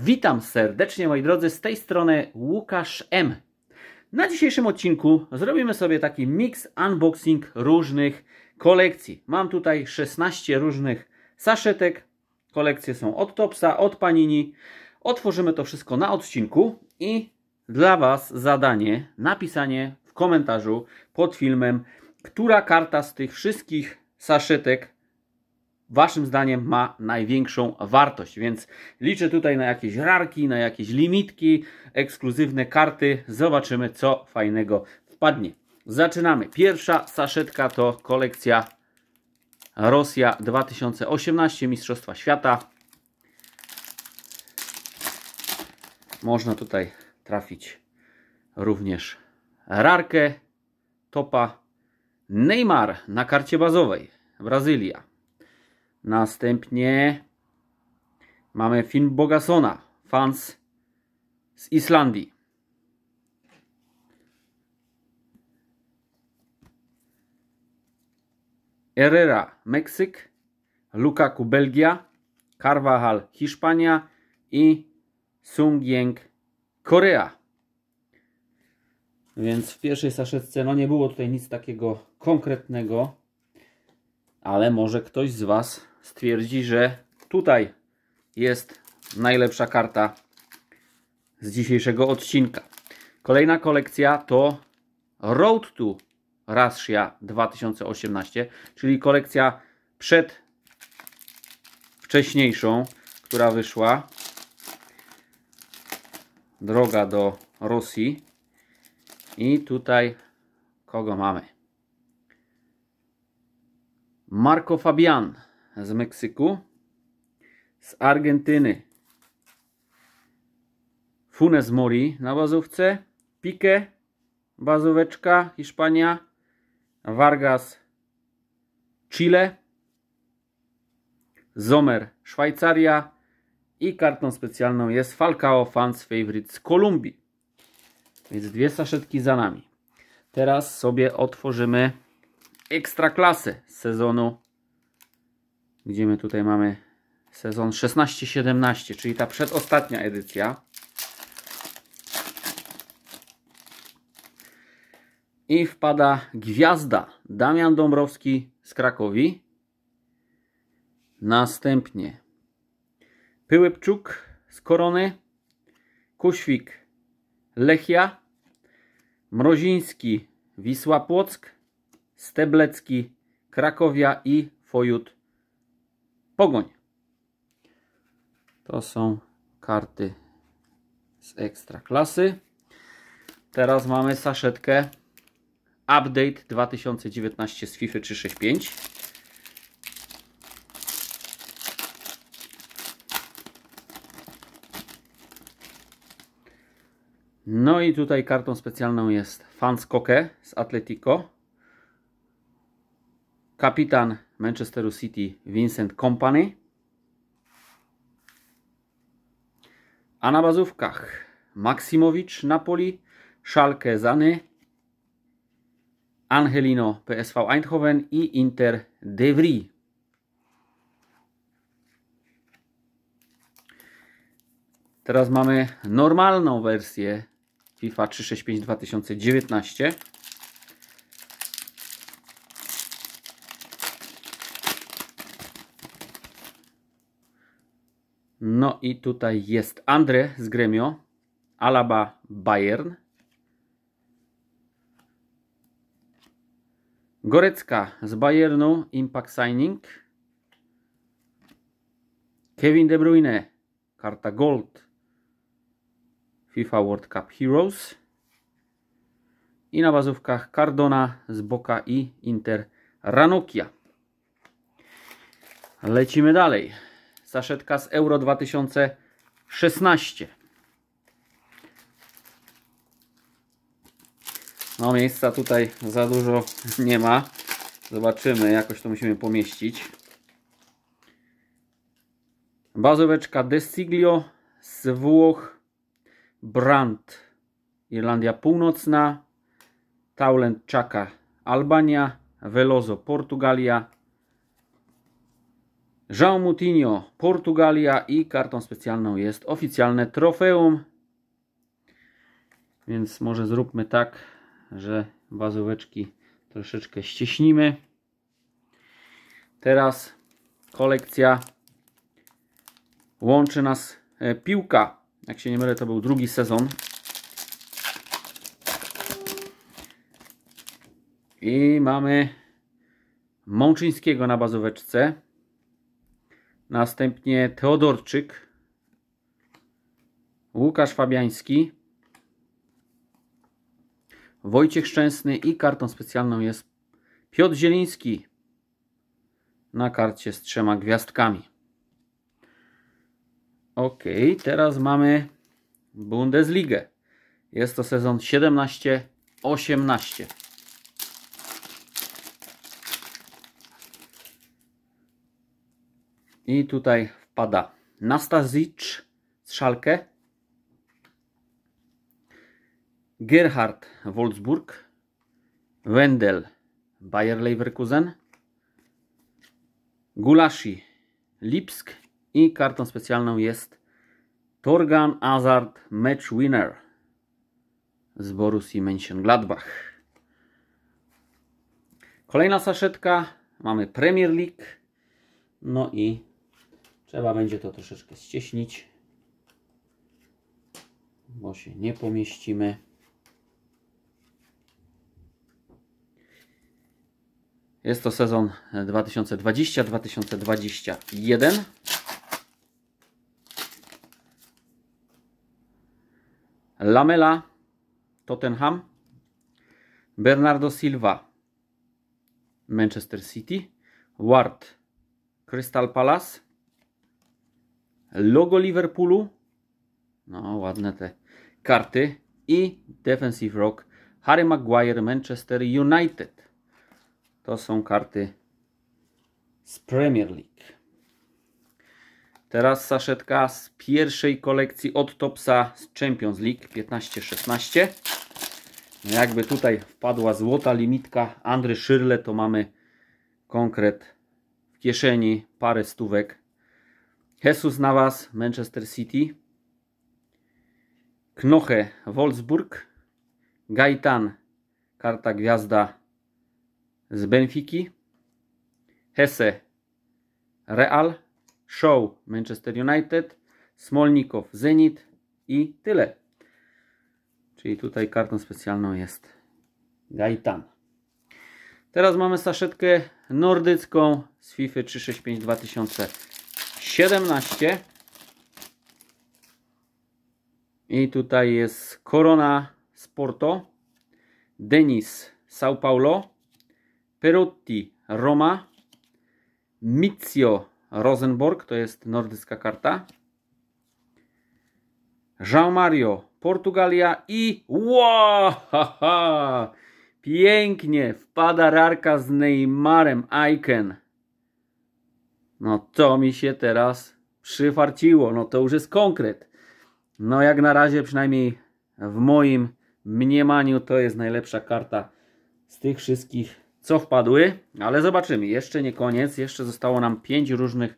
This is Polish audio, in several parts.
Witam serdecznie moi drodzy, z tej strony Łukasz M. Na dzisiejszym odcinku zrobimy sobie taki mix unboxing różnych kolekcji. Mam tutaj 16 różnych saszetek. Kolekcje są od Topsa, od Panini. Otworzymy to wszystko na odcinku i dla Was zadanie napisanie w komentarzu pod filmem, która karta z tych wszystkich saszetek Waszym zdaniem ma największą wartość, więc liczę tutaj na jakieś rarki, na jakieś limitki, ekskluzywne karty. Zobaczymy, co fajnego wpadnie. Zaczynamy. Pierwsza saszetka to kolekcja Rosja 2018 Mistrzostwa Świata. Można tutaj trafić również rarkę topa Neymar na karcie bazowej Brazylia. Następnie mamy film Bogasona, fans z Islandii. Herrera, Meksyk, Lukaku, Belgia, Carvajal, Hiszpania i Sung Jeng, Korea. Więc w pierwszej saszetce no nie było tutaj nic takiego konkretnego, ale może ktoś z Was stwierdzi, że tutaj jest najlepsza karta z dzisiejszego odcinka. Kolejna kolekcja to Road to Russia 2018, czyli kolekcja przed wcześniejszą, która wyszła. Droga do Rosji. I tutaj kogo mamy? Marco Fabian z Meksyku, z Argentyny Funes Mori na bazówce, Pique, bazóweczka Hiszpania, Vargas Chile, Zomer Szwajcaria i kartą specjalną jest Falcao Fans Favorite z Kolumbii. Więc dwie saszetki za nami. Teraz sobie otworzymy ekstra z sezonu gdzie my tutaj mamy sezon 16-17, czyli ta przedostatnia edycja. I wpada gwiazda Damian Dąbrowski z Krakowi. Następnie Pyłypczuk z Korony, Kuświk Lechia, Mroziński Wisła Płock, Steblecki Krakowia i Fojut Pogoń. To są karty z ekstra klasy. Teraz mamy saszetkę Update 2019 z FIFA 365. No i tutaj kartą specjalną jest Fans Koke z Atletico. Kapitan Manchesteru City Vincent Kompany. A na bazówkach Maksimowicz Napoli, Schalke Zany, Angelino PSV Eindhoven i Inter Devry. Teraz mamy normalną wersję FIFA 365 2019. No i tutaj jest Andre z Gremio, Alaba Bayern, Gorecka z Bayernu, Impact Signing, Kevin De Bruyne, karta Gold, FIFA World Cup Heroes i na bazówkach Cardona z Boka i Inter Ranocchia. Lecimy dalej. Saszetka z Euro 2016. No miejsca tutaj za dużo nie ma. Zobaczymy, jakoś to musimy pomieścić. bazoweczka Desiglio z Włoch. Brand Irlandia Północna. Tauland Chaka Albania. Velozo Portugalia. João Moutinho, Portugalia i kartą specjalną jest oficjalne trofeum. Więc może zróbmy tak, że bazóweczki troszeczkę ściśnimy. Teraz kolekcja łączy nas e, piłka. Jak się nie mylę, to był drugi sezon. I mamy Mączyńskiego na bazóweczce. Następnie Teodorczyk. Łukasz Fabiański. Wojciech Szczęsny i kartą specjalną jest Piotr Zieliński na karcie z trzema gwiazdkami. Ok, teraz mamy Bundesligę. Jest to sezon 17-18. I tutaj wpada Nastasic z Szalkę, Gerhard Wolfsburg, Wendel Bayer Leverkusen, Gulashi Lipsk i kartą specjalną jest Torgan Azard Match Winner z Borussii Mönchengladbach. Kolejna saszetka, mamy Premier League, no i Trzeba będzie to troszeczkę ścieśnić, bo się nie pomieścimy. Jest to sezon 2020-2021. Lamela, Tottenham, Bernardo Silva, Manchester City, Ward, Crystal Palace, logo Liverpoolu. No, ładne te karty. I Defensive Rock Harry Maguire Manchester United. To są karty z Premier League. Teraz saszetka z pierwszej kolekcji od Topsa z Champions League 15-16. No, jakby tutaj wpadła złota limitka Andry Szyrle, to mamy konkret w kieszeni, parę stówek Jesus Navas, Manchester City. Knoche, Wolfsburg. Gaitan, karta gwiazda z Benfiki. Hesse, Real. Show, Manchester United. Smolnikow, Zenit. I tyle. Czyli tutaj kartą specjalną jest Gaitan. Teraz mamy saszetkę nordycką z FIFA 365 2000. 17. I tutaj jest Corona Sporto, Denis São Paulo, Perotti Roma, Mizio Rosenborg, to jest nordycka karta, Jean Mario Portugalia i wow, ha, ha, pięknie wpada rarka z Neymarem Icon no to mi się teraz przyfarciło. No to już jest konkret. No jak na razie przynajmniej w moim mniemaniu to jest najlepsza karta z tych wszystkich, co wpadły. Ale zobaczymy. Jeszcze nie koniec. Jeszcze zostało nam 5 różnych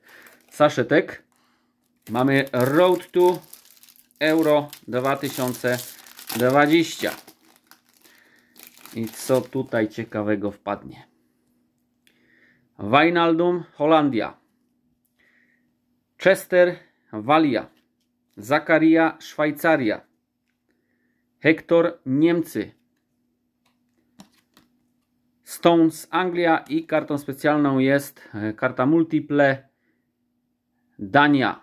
saszetek. Mamy Road to Euro 2020. I co tutaj ciekawego wpadnie? Wijnaldum, Holandia. Chester Walia, Zakaria Szwajcaria, Hector Niemcy, Stones Anglia i kartą specjalną jest e, karta multiple Dania.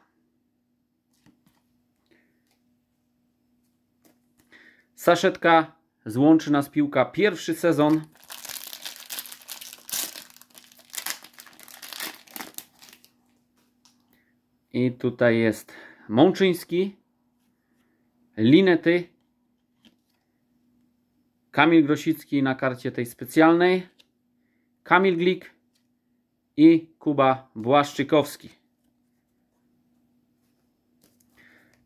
Saszetka złączy nas piłka pierwszy sezon I tutaj jest Mączyński, Linety, Kamil Grosicki na karcie tej specjalnej, Kamil Glik i Kuba Błaszczykowski.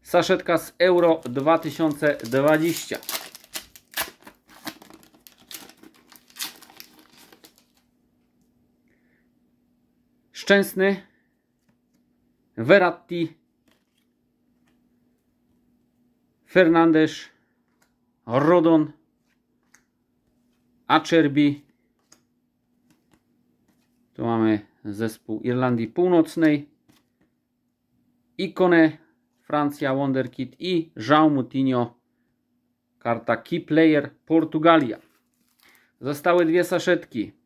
Saszetka z Euro 2020. Szczęsny Verratti, Fernandes, Rodon, Acerbi. Tu mamy zespół Irlandii Północnej. Ikone, Francja, Wonderkid i João Moutinho, karta Key Player, Portugalia. Zostały dwie saszetki.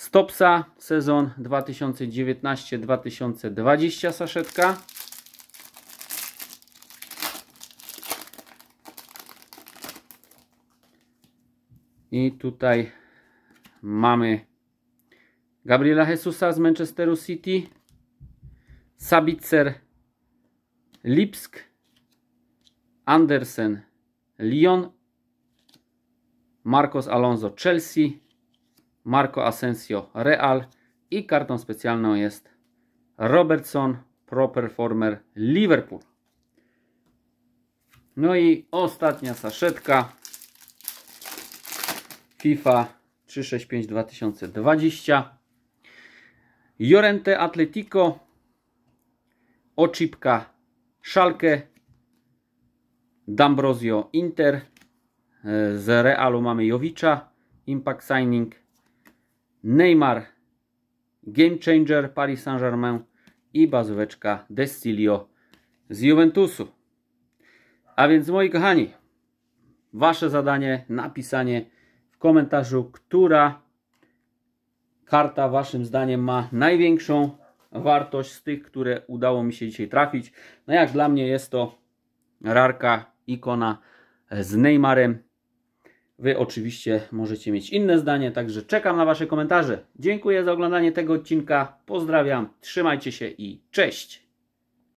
Stopsa sezon 2019-2020 saszetka. I tutaj mamy Gabriela Jesusa z Manchesteru City, Sabitzer Lipsk, Andersen Lyon, Marcos Alonso Chelsea, Marco Asensio Real i kartą specjalną jest Robertson Pro Performer Liverpool. No i ostatnia saszetka FIFA 365 2020 Jorente Atletico Oczipka Szalkę D'Ambrosio Inter z Realu mamy Jowicza Impact Signing Neymar, Game Changer Paris Saint-Germain i bazóweczka Destilio z Juventusu. A więc moi kochani, Wasze zadanie napisanie w komentarzu, która karta Waszym zdaniem ma największą wartość z tych, które udało mi się dzisiaj trafić. No jak dla mnie jest to rarka, ikona z Neymarem Wy oczywiście możecie mieć inne zdanie, także czekam na Wasze komentarze. Dziękuję za oglądanie tego odcinka. Pozdrawiam, trzymajcie się i cześć!